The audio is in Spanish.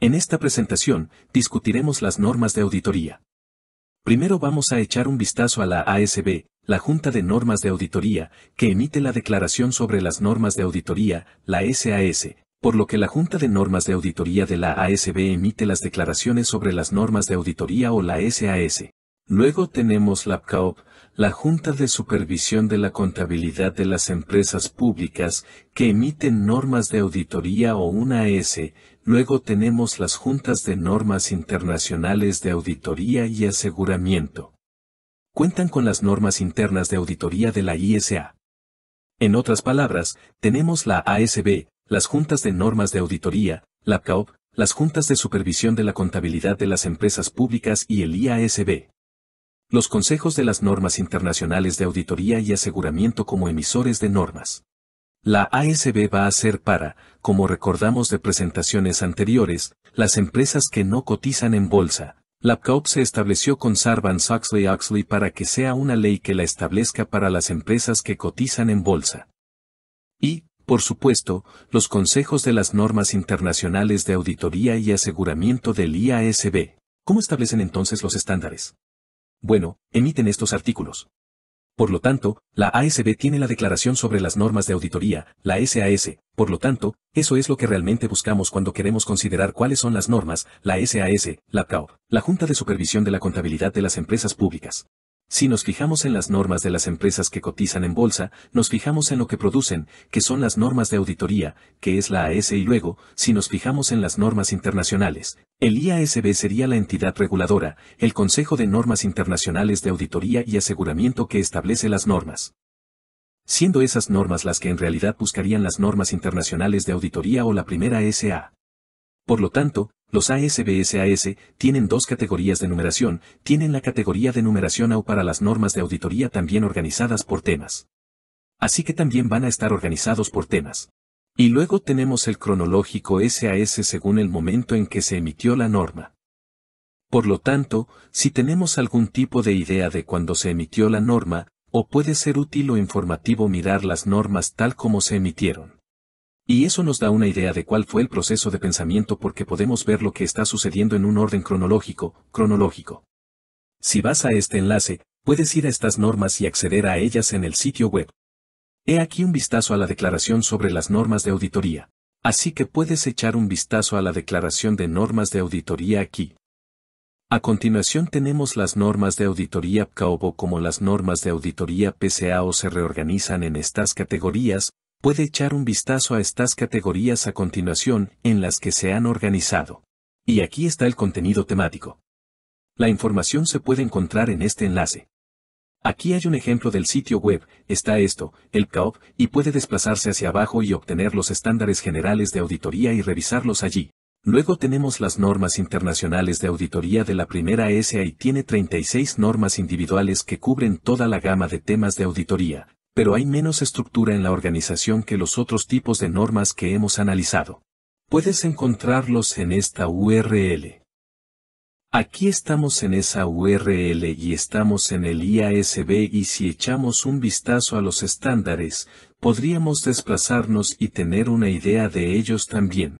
En esta presentación, discutiremos las normas de auditoría. Primero vamos a echar un vistazo a la ASB, la Junta de Normas de Auditoría, que emite la Declaración sobre las Normas de Auditoría, la SAS, por lo que la Junta de Normas de Auditoría de la ASB emite las declaraciones sobre las normas de auditoría o la SAS. Luego tenemos la PCAOP, la Junta de Supervisión de la Contabilidad de las Empresas Públicas, que emiten normas de auditoría o una AS. Luego tenemos las Juntas de Normas Internacionales de Auditoría y Aseguramiento. Cuentan con las normas internas de auditoría de la ISA. En otras palabras, tenemos la ASB, las Juntas de Normas de Auditoría, la PCAOP, las Juntas de Supervisión de la Contabilidad de las Empresas Públicas y el IASB. Los consejos de las normas internacionales de auditoría y aseguramiento como emisores de normas. La ASB va a ser para, como recordamos de presentaciones anteriores, las empresas que no cotizan en bolsa. La PCOP se estableció con Sarbanes-Oxley para que sea una ley que la establezca para las empresas que cotizan en bolsa. Y, por supuesto, los consejos de las normas internacionales de auditoría y aseguramiento del IASB. ¿Cómo establecen entonces los estándares? bueno, emiten estos artículos. Por lo tanto, la ASB tiene la declaración sobre las normas de auditoría, la SAS, por lo tanto, eso es lo que realmente buscamos cuando queremos considerar cuáles son las normas, la SAS, la CAO, la Junta de Supervisión de la Contabilidad de las Empresas Públicas. Si nos fijamos en las normas de las empresas que cotizan en bolsa, nos fijamos en lo que producen, que son las normas de auditoría, que es la AS e, y luego, si nos fijamos en las normas internacionales, el IASB sería la entidad reguladora, el Consejo de Normas Internacionales de Auditoría y Aseguramiento que establece las normas. Siendo esas normas las que en realidad buscarían las normas internacionales de auditoría o la primera SA. Por lo tanto, los ASBSAS tienen dos categorías de numeración, tienen la categoría de numeración AU para las normas de auditoría también organizadas por temas. Así que también van a estar organizados por temas. Y luego tenemos el cronológico SAS según el momento en que se emitió la norma. Por lo tanto, si tenemos algún tipo de idea de cuándo se emitió la norma, o puede ser útil o informativo mirar las normas tal como se emitieron. Y eso nos da una idea de cuál fue el proceso de pensamiento porque podemos ver lo que está sucediendo en un orden cronológico, cronológico. Si vas a este enlace, puedes ir a estas normas y acceder a ellas en el sitio web. He aquí un vistazo a la declaración sobre las normas de auditoría. Así que puedes echar un vistazo a la declaración de normas de auditoría aquí. A continuación tenemos las normas de auditoría PCAOBO como las normas de auditoría PCAO se reorganizan en estas categorías, puede echar un vistazo a estas categorías a continuación en las que se han organizado. Y aquí está el contenido temático. La información se puede encontrar en este enlace. Aquí hay un ejemplo del sitio web, está esto, el CAOP, y puede desplazarse hacia abajo y obtener los estándares generales de auditoría y revisarlos allí. Luego tenemos las normas internacionales de auditoría de la primera SA y tiene 36 normas individuales que cubren toda la gama de temas de auditoría, pero hay menos estructura en la organización que los otros tipos de normas que hemos analizado. Puedes encontrarlos en esta URL. Aquí estamos en esa URL y estamos en el IASB y si echamos un vistazo a los estándares, podríamos desplazarnos y tener una idea de ellos también.